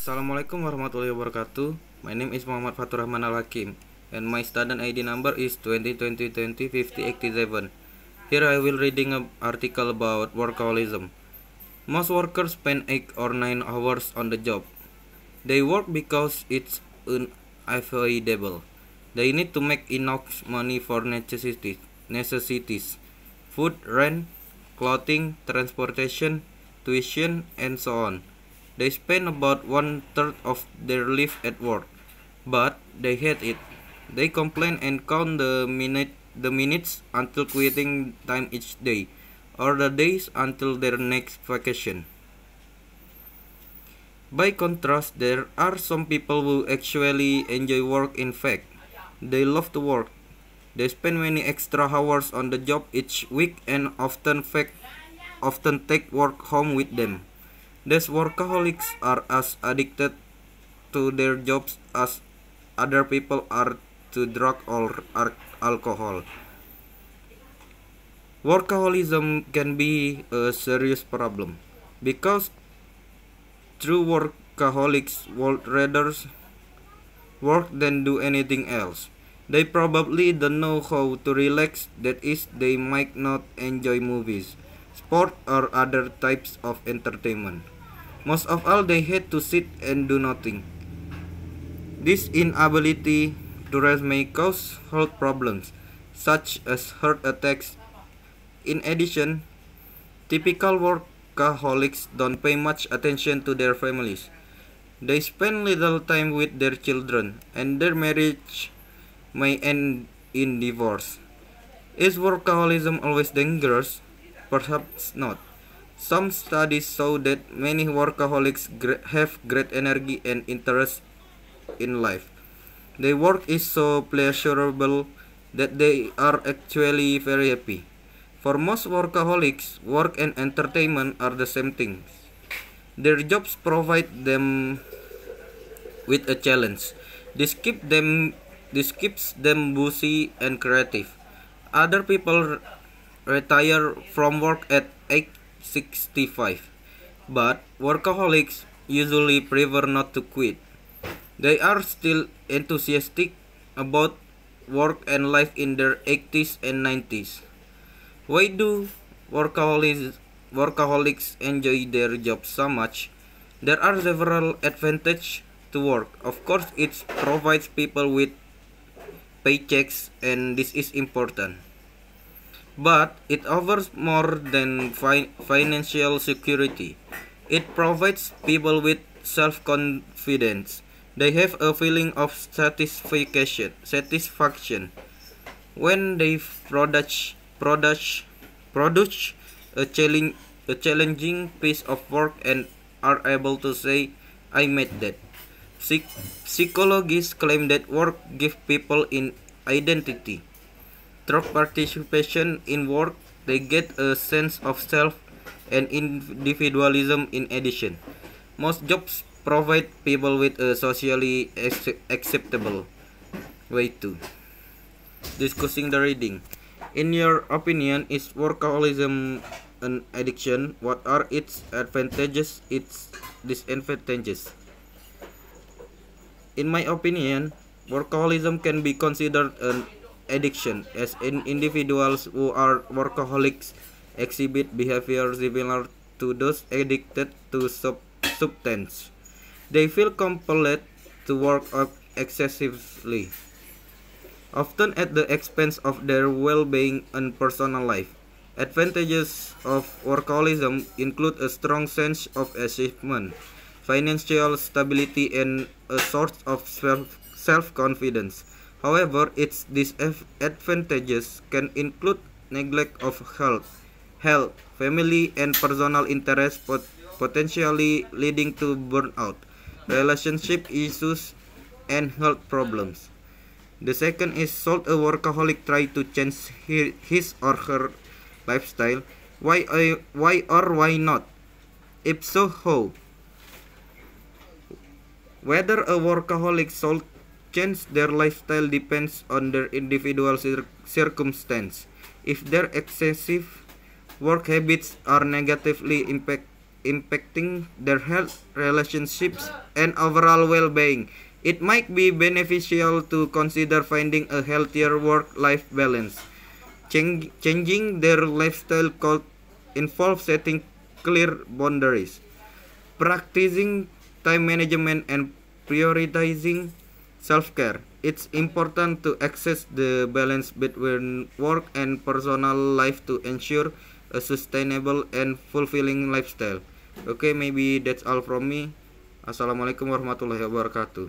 Assalamualaikum warahmatullahi wabarakatuh. My name is Muhammad Fatur Rahman Al Hakim, and my student ID number is 2020-2087. Here I will reading an article about workaholism. Most workers spend 8 or 9 hours on the job. They work because it's unavoidable. They need to make enough money for necessities, necessities food, rent, clothing, transportation, tuition, and so on. They spent about one third of their life at work, but they hate it. They complain and count the minute the minutes until quitting time each day, or the days until their next vacation. By contrast, there are some people who actually enjoy work in fact. They love to work. They spend many extra hours on the job each week and often fact often take work home with them. These workaholics are as addicted to their jobs as other people are to drug or alcohol. Workaholism can be a serious problem because true workaholics would rather work than do anything else. They probably don't know how to relax, that is, they might not enjoy movies, sport, or other types of entertainment. Most of all, they hate to sit and do nothing. This inability to rest may cause health problems, such as heart attacks. In addition, typical workaholics don't pay much attention to their families. They spend little time with their children, and their marriage may end in divorce. Is workaholism always dangerous? Perhaps not. Some studies show that many workaholics have great energy and interest in life. Their work is so pleasurable that they are actually very happy. For most workaholics, work and entertainment are the same things. Their jobs provide them with a challenge. This keeps them this keeps them busy and creative. Other people retire from work at 8 65. But workaholics usually prefer not to quit. They are still enthusiastic about work and life in their 80s and 90s. Why do workaholics, workaholics enjoy their job so much? There are several advantages to work. Of course, it provides people with paychecks and this is important but it offers more than fi financial security. It provides people with self-confidence. They have a feeling of satisfaction, satisfaction when they produce produce produce a challenge a challenging piece of work and are able to say I made that. Psych psychologists claim that work gives people an identity through participation in work, they get a sense of self and individualism in addition. Most jobs provide people with a socially acceptable way to discussing the reading. In your opinion, is workaholism an addiction? What are its advantages, its disadvantages? In my opinion, workaholism can be considered an addiction, as in individuals who are workaholics exhibit behavior similar to those addicted to sub substance. They feel compelled to work excessively, often at the expense of their well-being and personal life. Advantages of workaholism include a strong sense of achievement, financial stability, and a source of self-confidence. However, its disadvantages can include neglect of health, health, family, and personal interests, pot potentially leading to burnout, relationship issues, and health problems. The second is should a workaholic try to change his or her lifestyle? Why, why or why not? If so, how? Whether a workaholic should Change their lifestyle depends on their individual cir circumstance. If their excessive work habits are negatively impact impacting their health, relationships, and overall well-being, it might be beneficial to consider finding a healthier work-life balance. Chang changing their lifestyle could involve setting clear boundaries, practicing time management, and prioritizing self care. It's important to access the balance between work and personal life to ensure a sustainable and fulfilling lifestyle. Okay, maybe that's all from me. Assalamualaikum warahmatullahi wabarakatuh.